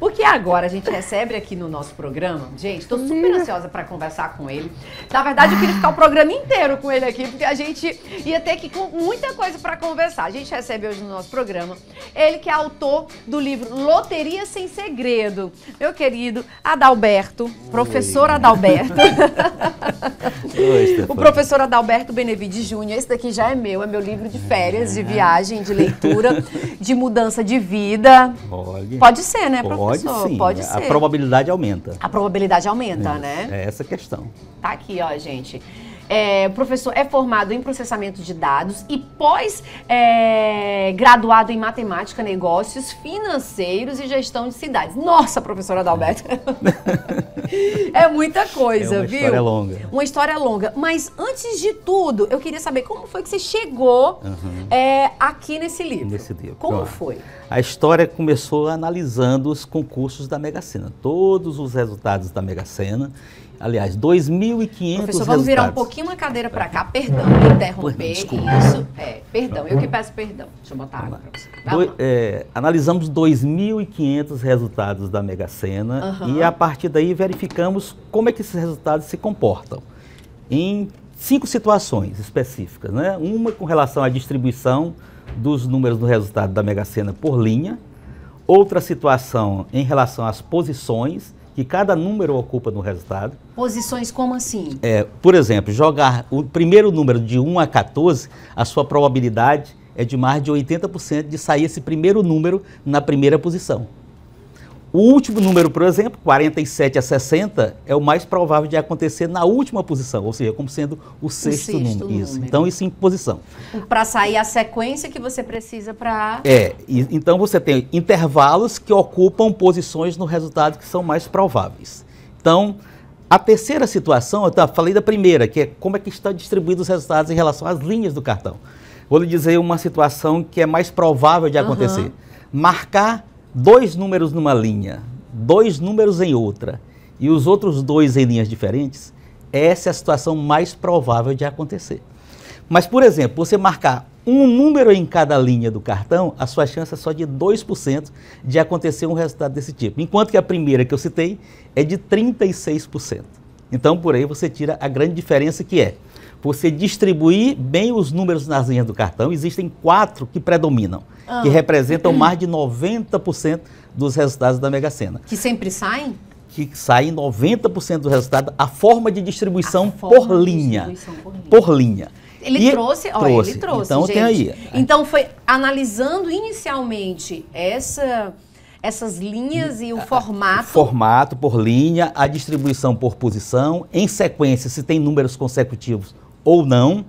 Porque agora a gente recebe aqui no nosso programa, gente, tô super ansiosa para conversar com ele. Na verdade, eu queria ficar o programa inteiro com ele aqui, porque a gente ia ter que com muita coisa para conversar. A gente recebe hoje no nosso programa ele que é autor do livro Loteria sem Segredo. Meu querido Adalberto, Oi. professor Adalberto. Oi, o professor Adalberto Benevides Júnior, esse daqui já é meu, é meu livro de férias, de é. viagem, de leitura, de mudança de vida. Olha. Pode ser, né, professor? pode pessoa. Sim. Pode ser. A probabilidade aumenta. A probabilidade aumenta, é. né? É essa a questão. Tá aqui, ó, gente é, professor, é formado em processamento de dados e pós-graduado é, em matemática, negócios financeiros e gestão de cidades. Nossa, professora Adalberto! é muita coisa, é uma viu? Uma história longa. Uma história longa. Mas antes de tudo, eu queria saber como foi que você chegou uhum. é, aqui nesse livro. Nesse livro. Como claro. foi? A história começou analisando os concursos da Mega Sena, todos os resultados da Mega Sena Aliás, 2.500 Professor, vamos virar um pouquinho uma cadeira para cá. Perdão, me interromper. Perdão, desculpa. Isso, é, perdão, eu que peço perdão. Deixa eu botar água para você. Tá Doi, é, analisamos 2.500 resultados da Mega Sena uhum. e a partir daí verificamos como é que esses resultados se comportam. Em cinco situações específicas, né? Uma com relação à distribuição dos números do resultado da Mega Sena por linha, outra situação em relação às posições que cada número ocupa no resultado. Posições como assim? É, por exemplo, jogar o primeiro número de 1 a 14, a sua probabilidade é de mais de 80% de sair esse primeiro número na primeira posição. O último número, por exemplo, 47 a 60, é o mais provável de acontecer na última posição, ou seja, como sendo o sexto, o sexto número. número. Isso. Então, isso em posição. Para sair a sequência que você precisa para. É, e, então você tem intervalos que ocupam posições no resultado que são mais prováveis. Então, a terceira situação, eu falei da primeira, que é como é que estão distribuídos os resultados em relação às linhas do cartão. Vou lhe dizer uma situação que é mais provável de acontecer. Uhum. Marcar dois números numa linha, dois números em outra e os outros dois em linhas diferentes, essa é a situação mais provável de acontecer. Mas, por exemplo, você marcar um número em cada linha do cartão, a sua chance é só de 2% de acontecer um resultado desse tipo. Enquanto que a primeira que eu citei é de 36%. Então, por aí você tira a grande diferença que é você distribuir bem os números nas linhas do cartão, existem quatro que predominam, ah. que representam mais de 90% dos resultados da Mega Sena. Que sempre saem? que saem 90% do resultado, a forma de distribuição, forma por, de linha, distribuição por, linha, por linha. Ele e trouxe, trouxe, olha, ele trouxe. Então gente. tem aí. Então foi analisando inicialmente essa essas linhas e o formato. Formato por linha, a distribuição por posição, em sequência, se tem números consecutivos ou não,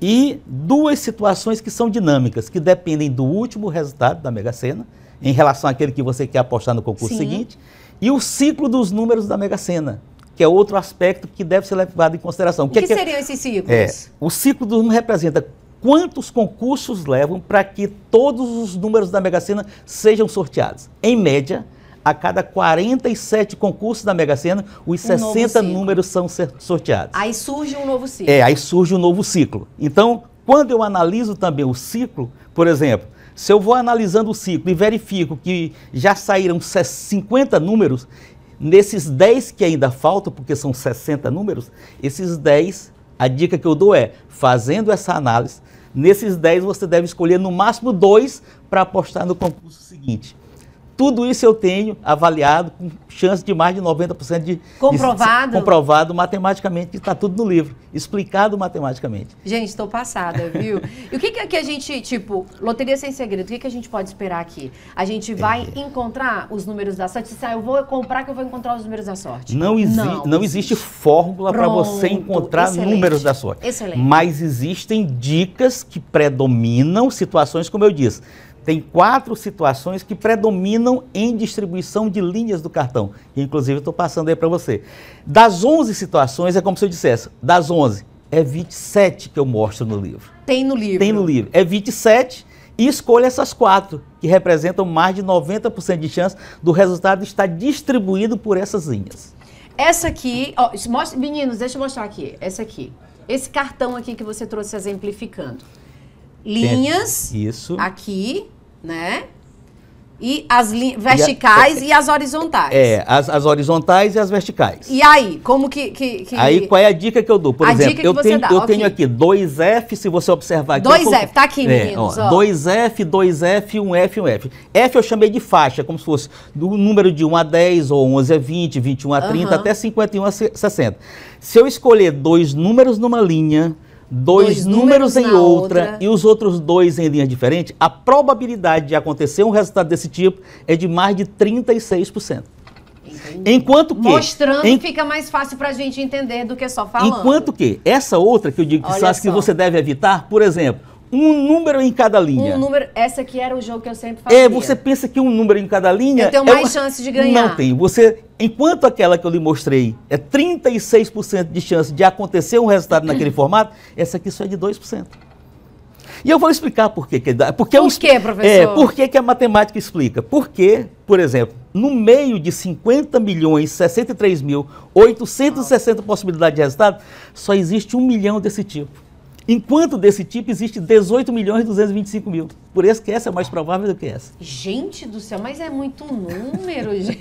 e duas situações que são dinâmicas, que dependem do último resultado da Mega Sena, em relação àquele que você quer apostar no concurso Sim. seguinte, e o ciclo dos números da Mega Sena, que é outro aspecto que deve ser levado em consideração. O que, é que, que seriam esses ciclos? É, o ciclo dos números representa quantos concursos levam para que todos os números da Mega Sena sejam sorteados. Em média, a cada 47 concursos da Mega Sena, os um 60 números são sorteados. Aí surge um novo ciclo. É, aí surge um novo ciclo. Então, quando eu analiso também o ciclo, por exemplo, se eu vou analisando o ciclo e verifico que já saíram 50 números, nesses 10 que ainda faltam, porque são 60 números, esses 10, a dica que eu dou é, fazendo essa análise, nesses 10 você deve escolher no máximo dois para apostar no concurso seguinte. Tudo isso eu tenho avaliado com chance de mais de 90% de comprovado. De, comprovado matematicamente, que está tudo no livro, explicado matematicamente. Gente, estou passada, viu? e o que, que, que a gente, tipo, Loteria Sem Segredo, o que, que a gente pode esperar aqui? A gente é. vai é... encontrar os números da sorte? Se eu vou comprar que eu vou encontrar os números da sorte. Não, exi não, não existe, existe. fórmula para você encontrar excelente. números da sorte. Excelente. Mas existem dicas que predominam situações, como eu disse tem quatro situações que predominam em distribuição de linhas do cartão. inclusive, estou passando aí para você. Das 11 situações, é como se eu dissesse, das 11, é 27 que eu mostro no livro. Tem no livro. Tem no livro. É 27 e escolha essas quatro, que representam mais de 90% de chance do resultado estar distribuído por essas linhas. Essa aqui, ó, mostra, meninos, deixa eu mostrar aqui. Essa aqui. Esse cartão aqui que você trouxe exemplificando linhas isso. aqui, né? E as verticais e, a, é- e, as horizontais. É, as, as, horizontais e as verticais. E aí, como que, que, que... Aí qual é a dica que eu dou? Por a exemplo, eu, tenho, dá, eu okay. tenho aqui 2F, se você observar aqui. 2F, tá aqui, é, meninos. Ó, ó. 2F, 2F, 1F, 1F. F eu chamei de faixa, como se fosse do número de 1 a 10, ou 11 a 20, 21 a 30, uhum. até 51 a 60. Se eu escolher dois números numa linha, dois, dois números, números em outra, outra, e os outros dois em linha diferente a probabilidade de acontecer um resultado desse tipo é de mais de 36%. Enquanto que. Mostrando em... fica mais fácil para a gente entender do que só falando. Enquanto que essa outra que eu digo que, que você deve evitar, por exemplo, um número em cada linha. Um número, essa aqui era o jogo que eu sempre é, fazia. É, você pensa que um número em cada linha. Eu tenho é mais é uma... chance de ganhar. Não tem. Você, enquanto aquela que eu lhe mostrei é 36% de chance de acontecer um resultado naquele formato, essa aqui só é de 2%. E eu vou explicar por que Porque é por quê, professor? É, por que, que a matemática explica? Porque, por exemplo, no meio de 50 milhões, 63 mil, 860 possibilidades de resultado, só existe um milhão desse tipo. Enquanto desse tipo existe 18 milhões e 225 mil. Por isso que essa é mais provável do que essa. Gente do céu, mas é muito número, gente.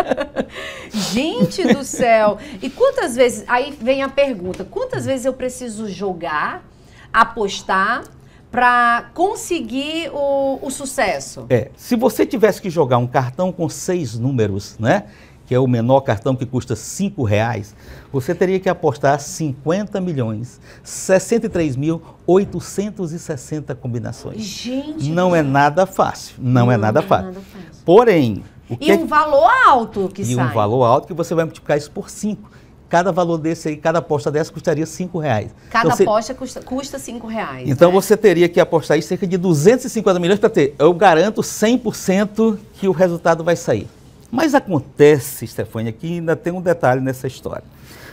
gente do céu. E quantas vezes, aí vem a pergunta, quantas vezes eu preciso jogar, apostar, para conseguir o, o, sucesso? É, se você tivesse que jogar um cartão com seis números, né? que é o menor cartão que custa R$ reais, você teria que apostar 50 milhões, 63.860 combinações. Gente, não é nada fácil, não, é, é nada, fácil. Porém, o que e é um valor alto que e sai. E um valor alto que você vai multiplicar isso por 5. Cada valor desse aí, cada aposta dessa custaria 5 reais. Então cada então, aposta você... custa, custa 5 reais. Então né? você teria que apostar aí cerca de 250 milhões para ter. Eu garanto 100% que o resultado vai sair. Mas acontece, Stefania, que ainda tem um detalhe nessa história.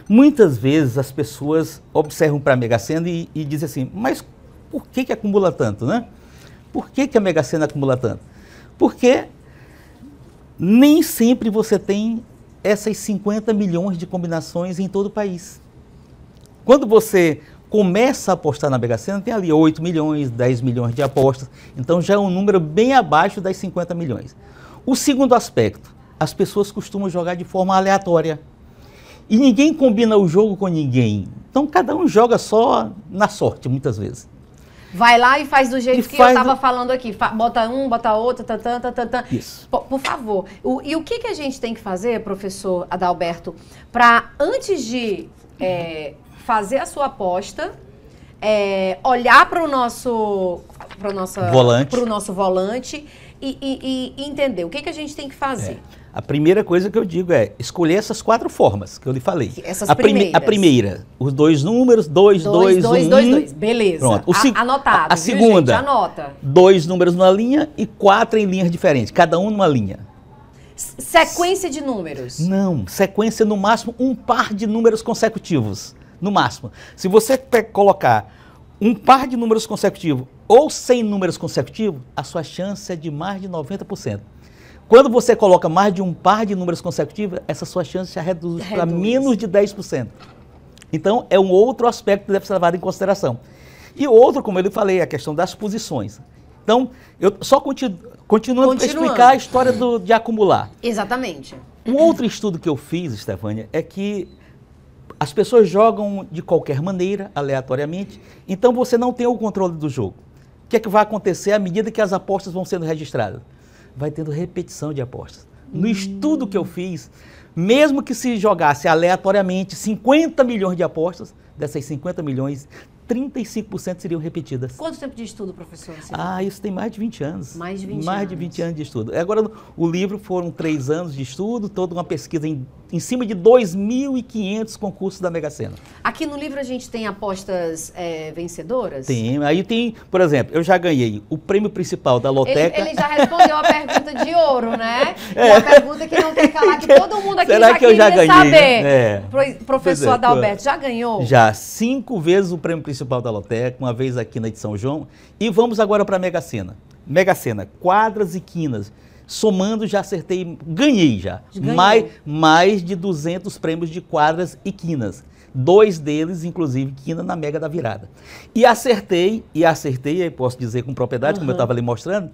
Muitas vezes as pessoas observam para a Mega Sena e, e dizem assim, mas por que, que acumula tanto, né? Por que, que a Mega Sena acumula tanto? Porque nem sempre você tem essas 50 milhões de combinações em todo o país. Quando você começa a apostar na Mega Sena, tem ali 8 milhões, 10 milhões de apostas, então já é um número bem abaixo das 50 milhões. O segundo aspecto, as pessoas costumam jogar de forma aleatória. E ninguém combina o jogo com ninguém. Então cada um joga só na sorte, muitas vezes. Vai lá e faz do jeito e que eu estava do... falando aqui. Bota um, bota outro, tantã, tantã, tantã. Isso. Por, por favor. O, e o que, que a gente tem que fazer, professor Adalberto, para antes de é, fazer a sua aposta, é, olhar para o nosso, pro nossa, volante. nosso volante e, e, e entender o que, que a gente tem que fazer? É. A primeira coisa que eu digo é escolher essas quatro formas que eu lhe falei. Essas a primeiras. a primeira, os dois números, dois, dois, dois, dois, um, dois, dois. beleza. Pronto. O a, anotado. A, a viu, segunda, gente? anota. Dois números numa linha e quatro em linhas diferentes, cada um numa linha. Sequência de números? Não, sequência no máximo um par de números consecutivos, no máximo. Se você colocar um par de números consecutivos ou 100 números consecutivos, a sua chance é de mais de 90%. Quando você coloca mais de um par de números consecutivos, essa sua chance já reduz, reduz. para menos de 10%. Então, é um outro aspecto que deve ser levado em consideração. E outro, como eu falei, a questão das posições. Então, eu só continu, continuando, continuando. para explicar a história do, de acumular. Exatamente. Um outro estudo que eu fiz, Stefania, é que as pessoas jogam de qualquer maneira, aleatoriamente, então você não tem o controle do jogo. O que é que vai acontecer à medida que as apostas vão sendo registradas? vai tendo repetição de apostas. No estudo que eu fiz, mesmo que se jogasse aleatoriamente 50 milhões de apostas, dessas 50 milhões, 35% seriam repetidas. Quanto tempo de estudo, professor? Ah, isso tem mais de 20 anos. Mais de 20 mais anos. de 20 anos de estudo. Agora, o livro foram três anos de estudo, toda uma pesquisa em, em cima de 2.500 concursos da Mega Sena. Aqui no livro a gente tem apostas é, vencedoras? Tem. Aí tem, por exemplo, eu já ganhei o prêmio principal da Loteca. Ele, ele já respondeu a pergunta de ouro, né? É. a pergunta é que não quer calar, que todo mundo aqui Será já que eu já ganhei? saber. É. é professor é. Adalberto, já ganhou? Já, cinco vezes o prêmio principal da Loteca, uma vez aqui na edição João. E vamos agora para a Mega Sena. Mega Sena, quadras e quinas. Somando, já acertei, ganhei já. Mais, mais de 200 prêmios de quadras e quinas dois deles, inclusive, quina na Mega da Virada. E acertei, e acertei, posso dizer com propriedade, uhum. como eu estava ali mostrando,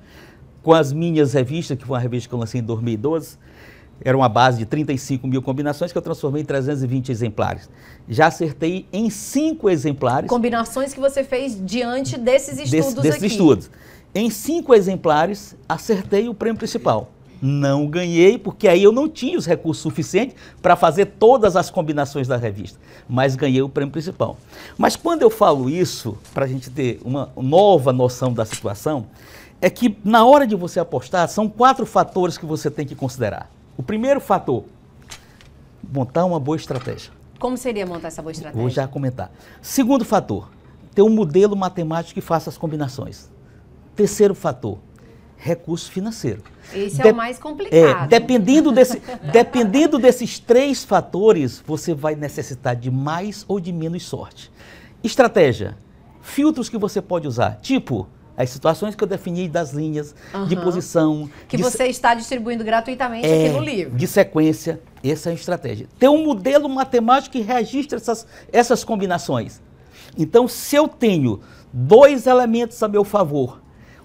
com as minhas revistas, que foi uma revista que eu lancei em 2012, era uma base de 35 mil combinações que eu transformei em 320 exemplares. Já acertei em cinco exemplares. Combinações que você fez diante desses estudos desse, desses aqui. estudos. Em cinco exemplares, acertei o prêmio principal. Não ganhei, porque aí eu não tinha os recursos suficientes para fazer todas as combinações da revista. Mas ganhei o prêmio principal. Mas quando eu falo isso, para a gente ter uma nova noção da situação, é que na hora de você apostar, são quatro fatores que você tem que considerar. O primeiro fator, montar uma boa estratégia. Como seria montar essa boa estratégia? Vou já comentar. Segundo fator, ter um modelo matemático que faça as combinações. Terceiro fator, recurso financeiro. Esse de é o mais complicado. É, dependendo, desse, dependendo desses três fatores, você vai necessitar de mais ou de menos sorte. Estratégia, filtros que você pode usar, tipo as situações que eu defini das linhas, uhum. de posição. Que de você se... está distribuindo gratuitamente é, aqui no livro. De sequência, essa é a estratégia. Ter um modelo matemático que registra essas, essas combinações. Então, se eu tenho dois elementos a meu favor,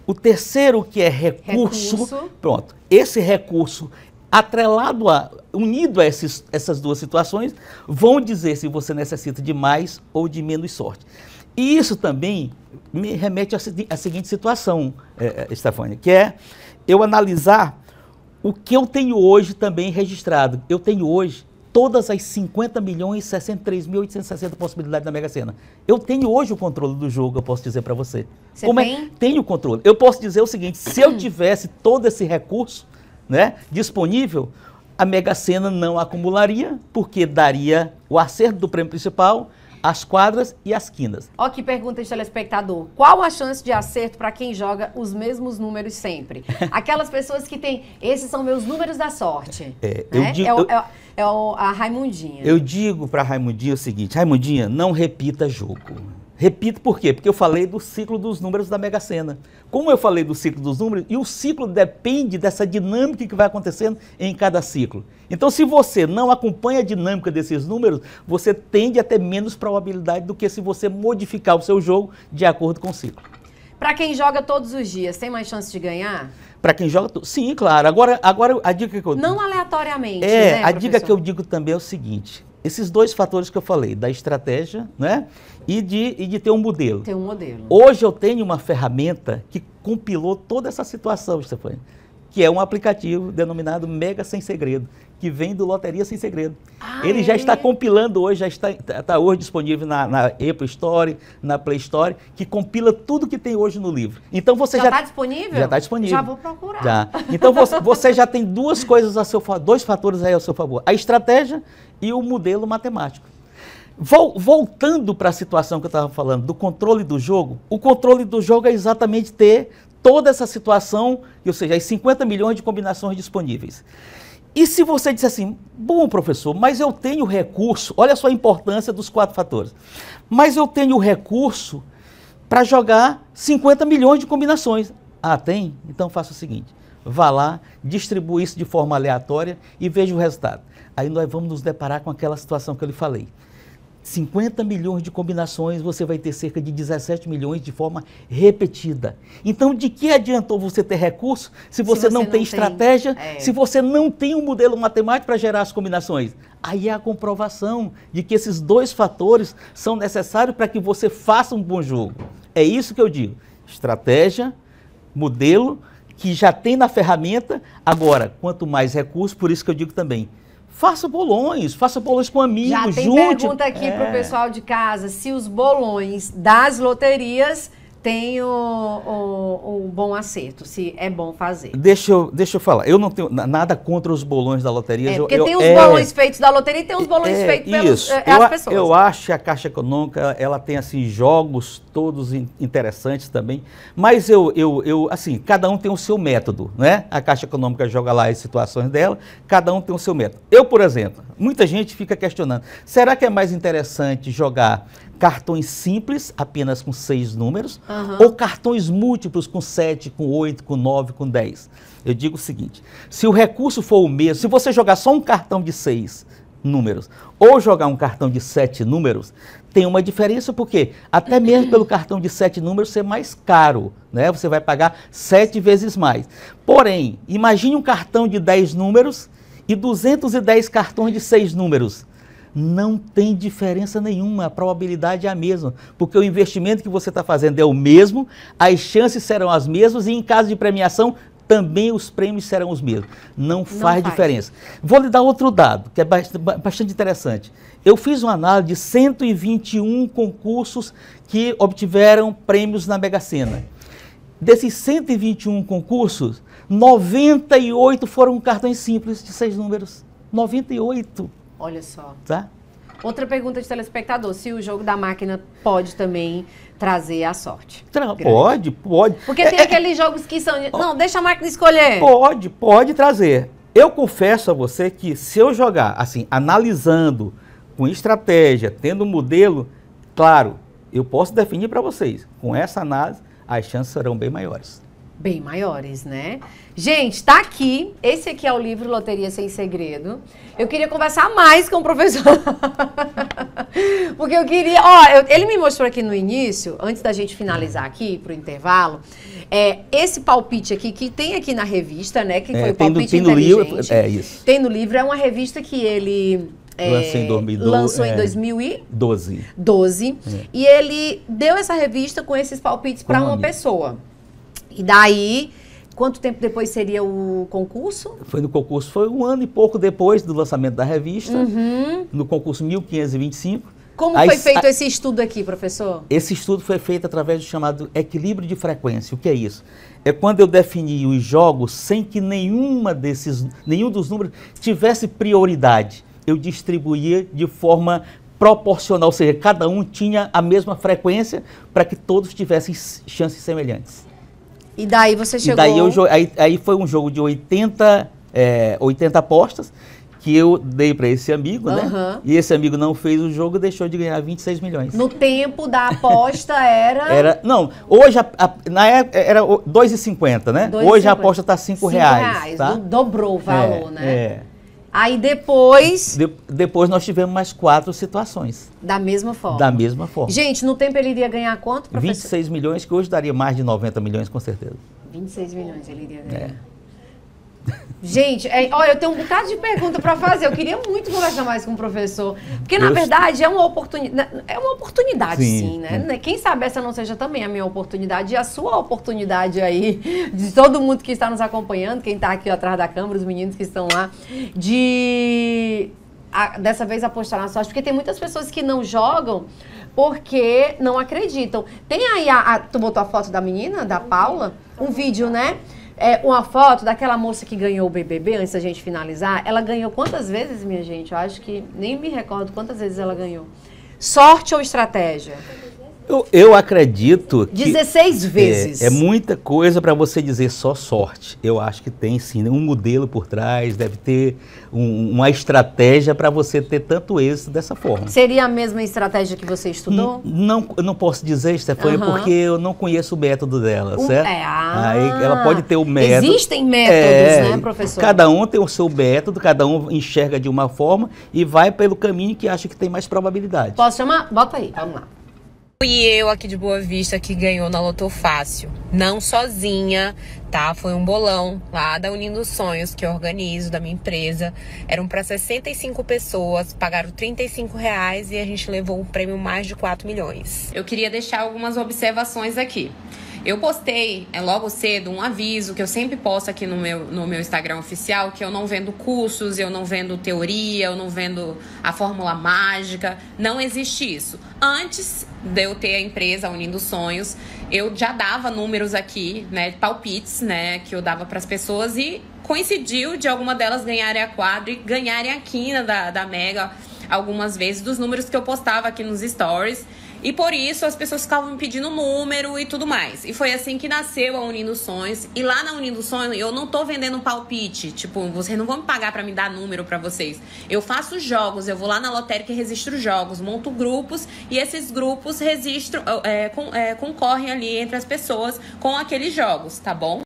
o terceiro que é recurso, recurso. pronto, esse recurso atrelado a, unido a esses, essas duas situações, vão dizer se você necessita de mais ou de menos sorte. E isso também me remete à seguinte situação, é, é que é eu analisar o que eu tenho hoje também registrado. Eu tenho hoje todas as 50 milhões 63.860 possibilidades da Mega Sena. Eu tenho hoje o controle do jogo, eu posso dizer para você. Você Como é tem? É? Tenho controle. Eu posso dizer o seguinte, se eu tivesse todo esse recurso né, disponível, a Mega Sena não acumularia, porque daria o acerto do prêmio principal as quadras e as quinas. Ó que pergunta de telespectador. Qual a chance de acerto para quem joga os mesmos números sempre? Aquelas pessoas que têm, esses são meus números da sorte. É, né? É eu digo, é, é, é a Raimundinha. Eu digo para Raimundinha o seguinte, Raimundinha, não repita jogo. Repito por quê? Porque eu falei do ciclo dos números da Mega Sena. Como eu falei do ciclo dos números, e o ciclo depende dessa dinâmica que vai acontecendo em cada ciclo. Então, se você não acompanha a dinâmica desses números, você tende a ter menos probabilidade do que se você modificar o seu jogo de acordo com o ciclo. Para quem joga todos os dias, tem mais chance de ganhar? Para quem joga, sim, claro. Agora, agora a dica que eu não aleatoriamente. É, né, a professor? dica que eu digo também é o seguinte: esses dois fatores que eu falei, da estratégia né? e, de, e de ter um modelo. Ter um modelo. Hoje eu tenho uma ferramenta que compilou toda essa situação, Stefania, que é um aplicativo denominado Mega Sem Segredo, que vem do Loteria Sem Segredo. Ah, ele é? já está compilando hoje, já está, está hoje disponível na, na Apple Store, na Play Store, que compila tudo que tem hoje no livro. Então você já está disponível? Já está disponível. Já vou procurar. Já. Então você, você, já tem duas coisas a seu dois fatores aí ao seu favor: a estratégia e o modelo matemático. voltando para a situação que eu estava falando do controle do jogo, o controle do jogo é exatamente ter toda essa situação, ou seja, as 50 milhões de combinações disponíveis. E se você disser assim, bom professor, mas eu tenho recurso, olha só a importância dos quatro fatores, mas eu tenho recurso para jogar 50 milhões de combinações. Ah, tem? Então faça o seguinte, vá lá, distribua isso de forma aleatória e veja o resultado. Aí nós vamos nos deparar com aquela situação que eu lhe falei. 50 milhões de combinações, você vai ter cerca de 17 milhões de forma repetida. Então, de que adiantou você ter recurso se você, se você não, não, tem estratégia, é. se você não tem um modelo matemático para gerar as combinações? Aí é a comprovação de que esses dois fatores são necessários para que você faça um bom jogo. É isso que eu digo. Estratégia, modelo, que já tem na ferramenta. Agora, quanto mais recurso, por isso que eu digo também, Faça bolões, faça bolões com amigos, Já tem junte. pergunta aqui é. para o pessoal de casa, se os bolões das loterias tem o, o, o, bom acerto, se é bom fazer. Deixa eu, deixa eu falar, eu não tenho nada contra os bolões da loteria. É, porque eu, tem eu, os é, bolões feitos da loteria e tem os bolões é, feitos pelas é, eu, pessoas. Eu acho que a Caixa Econômica, ela tem assim, jogos todos in, interessantes também, mas eu, eu, eu, assim, cada um tem o seu método, né? A Caixa Econômica joga lá as situações dela, cada um tem o seu método. Eu, por exemplo, muita gente fica questionando, será que é mais interessante jogar cartões simples, apenas com seis números, uhum. ou cartões múltiplos com sete, com oito, com nove, com dez. Eu digo o seguinte: se o recurso for o mesmo, se você jogar só um cartão de seis números ou jogar um cartão de sete números, tem uma diferença porque até mesmo pelo cartão de sete números ser é mais caro, né? Você vai pagar sete vezes mais. Porém, imagine um cartão de dez números e 210 cartões de seis números não tem diferença nenhuma, a probabilidade é a mesma, porque o investimento que você está fazendo é o mesmo, as chances serão as mesmas e em caso de premiação também os prêmios serão os mesmos. Não, não faz, diferença. Vou lhe dar outro dado, que é bastante interessante. Eu fiz uma análise de 121 concursos que obtiveram prêmios na Mega Sena. Desses 121 concursos, 98 foram cartões simples de seis números. 98. Olha só. Tá? Outra pergunta de telespectador: se o jogo da máquina pode também trazer a sorte? Tra grande. Pode, pode. Porque é, tem é, aqueles jogos que são. Não, deixa a máquina escolher. Pode, pode trazer. Eu confesso a você que se eu jogar, assim, analisando com estratégia, tendo um modelo, claro, eu posso definir para vocês, com essa análise, as chances serão bem maiores bem maiores, né? Gente, tá aqui. Esse aqui é o livro Loteria Sem Segredo. Eu queria conversar mais com o professor. Porque eu queria. Ó, eu, ele me mostrou aqui no início, antes da gente finalizar aqui pro intervalo, é, esse palpite aqui, que tem aqui na revista, né? Que é, foi o palpite tem no, inteligente. Livro, é isso. Tem no livro, é uma revista que ele é, lançou em, 2012, lançou em 2012. É. 12. É. E ele deu essa revista com esses palpites para uma pessoa. E daí, quanto tempo depois seria o concurso? Foi no concurso, foi um ano e pouco depois do lançamento da revista, uhum. no concurso 1525. Como foi feito a... esse estudo aqui, professor? Esse estudo foi feito através do chamado equilíbrio de frequência. O que é isso? É quando eu defini os jogos sem que nenhuma desses, nenhum dos números tivesse prioridade. Eu distribuía de forma proporcional, ou seja, cada um tinha a mesma frequência para que todos tivessem chances semelhantes. E daí você chegou... E daí eu, aí, aí foi um jogo de 80, é, 80 apostas que eu dei para esse amigo, uhum. né? E esse amigo não fez o jogo e deixou de ganhar 26 milhões. No tempo da aposta era... era não, hoje, a, a, na época era 2,50, né? 2, hoje 50. a aposta tá 5 reais. 5 reais, tá? dobrou o valor, é, né? É. Aí depois. De, depois nós tivemos mais quatro situações. Da mesma forma. Da mesma forma. Gente, no tempo ele iria ganhar quanto, professor? 26 milhões, que hoje daria mais de 90 milhões, com certeza. 26 milhões ele iria ganhar. É. Gente, é, olha, eu tenho um bocado de pergunta para fazer. Eu queria muito conversar mais com o professor. Porque, na eu... verdade, é uma oportunidade. É uma oportunidade, sim, sim né? Sim. Né? Quem sabe essa não seja também a minha oportunidade e a sua oportunidade aí, de todo mundo que está nos acompanhando, quem está aqui atrás da câmera, os meninos que estão lá, de a, dessa vez apostar na sorte, porque tem muitas pessoas que não jogam porque não acreditam. Tem aí a, a tu botou a foto da menina, da Paula, um vídeo, né? é, uma foto daquela moça que ganhou o BBB, antes da gente finalizar, ela ganhou quantas vezes, minha gente? Eu acho que nem me recordo quantas vezes ela ganhou. Sorte ou estratégia? Eu, eu acredito. Que 16 é, vezes. É, é muita coisa para você dizer só sorte. Eu acho que tem sim um modelo por trás, deve ter um, uma estratégia para você ter tanto êxito dessa forma. Seria a mesma estratégia que você estudou? N não, eu não posso dizer, Stefania, uhum. porque eu não conheço o método dela, o, certo? É, ah, Aí ela pode ter o método. Existem métodos, é, né, professor? Cada um tem o seu método, cada um enxerga de uma forma e vai pelo caminho que acha que tem mais probabilidade. Posso chamar? Bota aí, vamos lá. Fui eu aqui de Boa Vista que ganhou na Loto Fácil. Não sozinha, tá? Foi um bolão lá da Unindo Sonhos que eu organizo, da minha empresa. Eram para 65 pessoas, pagaram 35 reais e a gente levou um prêmio mais de 4 milhões. Eu queria deixar algumas observações aqui. Eu postei é, logo cedo um aviso que eu sempre posto aqui no meu, no meu Instagram oficial, que eu não vendo cursos, eu não vendo teoria, eu não vendo a fórmula mágica. Não existe isso. Antes de eu ter a empresa Unindo Sonhos, eu já dava números aqui, né, palpites, né, que eu dava para as pessoas e coincidiu de alguma delas ganharem a quadra e ganharem a quina da, da Mega algumas vezes dos números que eu postava aqui nos stories. E por isso as pessoas ficavam me pedindo número e tudo mais. E foi assim que nasceu a Unindo Sonhos. E lá na Unindo Sonhos eu não tô vendendo palpite, tipo, vocês não vão me pagar para me dar número para vocês. Eu faço jogos, eu vou lá na lotérica e registro jogos, monto grupos e esses grupos registram, é, com, é, concorrem ali entre as pessoas com aqueles jogos, tá bom?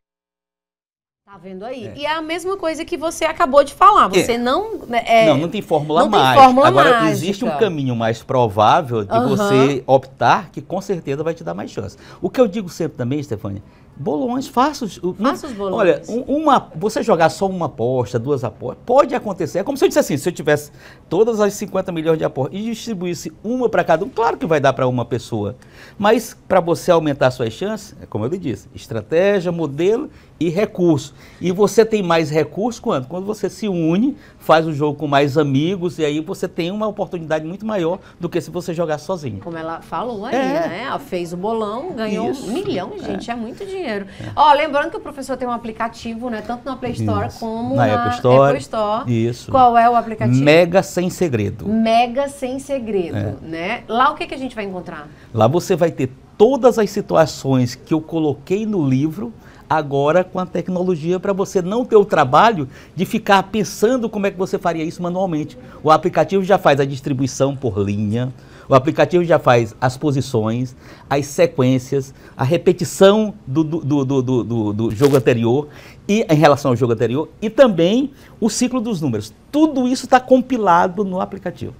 Tá vendo aí? É. E é a mesma coisa que você acabou de falar. É. Você é. não. Né, é, não, não tem fórmula não mágica. Tem fórmula Agora, mágica. existe um caminho mais provável de uhum. você optar, que com certeza vai te dar mais chance. O que eu digo sempre também, Stefania, bolões, faça os, faça os bolões. Olha, uma, você jogar só uma aposta, duas apostas, pode acontecer. É como se eu dissesse assim, se eu tivesse todas as 50 milhões de apostas e distribuísse uma para cada um, claro que vai dar para uma pessoa. Mas para você aumentar suas chances, é como eu lhe disse, estratégia, modelo e recurso. E você tem mais recurso quando? Quando você se une, faz o jogo com mais amigos, e aí você tem uma oportunidade muito maior do que se você jogar sozinho. Como ela falou aí, é. né? Ela fez o bolão, ganhou Isso. um milhão, é. gente, é, é muito dinheiro. É. Ó, é. lembrando que o professor tem um aplicativo, né? Tanto na Play Store Isso. como na, na Apple, Store. Apple, Store. Isso. Qual é o aplicativo? Mega Sem Segredo. Mega Sem Segredo, é. né? Lá o que, que a gente vai encontrar? Lá você vai ter todas as situações que eu coloquei no livro agora com a tecnologia para você não ter o trabalho de ficar pensando como é que você faria isso manualmente. O aplicativo já faz a distribuição por linha, o aplicativo já faz as posições, as sequências, a repetição do, do, do, do, jogo anterior e em relação ao jogo anterior e também o ciclo dos números. Tudo isso está compilado no aplicativo.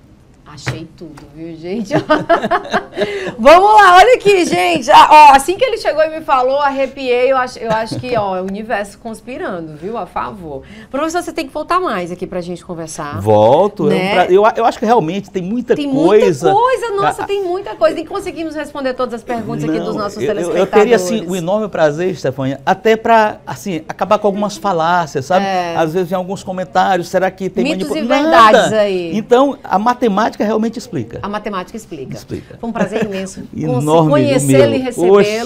Achei tudo, viu, gente? Vamos lá, olha aqui, gente. Ah, ó, assim que ele chegou e me falou, arrepiei. Eu acho, eu acho que ó, é o universo conspirando, viu? A favor. Professor, você tem que voltar mais aqui pra gente conversar. Volto. É né? Eu, eu, acho que realmente tem muita coisa. Tem muita coisa, ah, nossa, ah, tem muita coisa. E conseguimos responder todas as perguntas não, aqui dos nossos eu, telespectadores. Eu teria, assim, um enorme prazer, Stefania, até pra, assim, acabar com algumas falácias, sabe? É. Às vezes em alguns comentários, será que tem... Mitos manipul... e verdades Nada. aí. Então, a matemática realmente explica. A matemática explica. Explica. Foi um prazer imenso Enorme conhecê-lo e recebê-lo.